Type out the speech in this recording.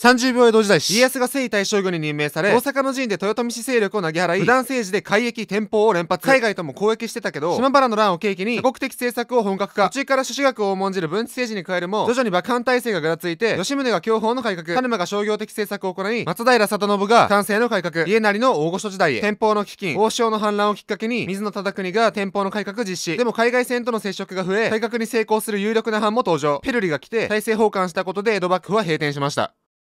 30秒江戸時代家康が征夷大将軍に任命され大阪の陣で豊臣氏勢力を投げ払い普段政治で海域転保を連発海外とも交易してたけど島原の乱を契機に多国的政策を本格化途中から朱子学を重んじる文治政治に変えるも徐々に幕藩体制がぐらついて吉宗が享保の改革田沼が商業的政策を行い松平定信が官制の改革家なりの大御所時代へ天保の飢饉王将の反乱をきっかけに水野忠邦が天保の改革実施でも海外戦との接触が増え改革に成功する有力な藩も登場ペルリが来て体制奉還したことで江戸幕府は閉店しました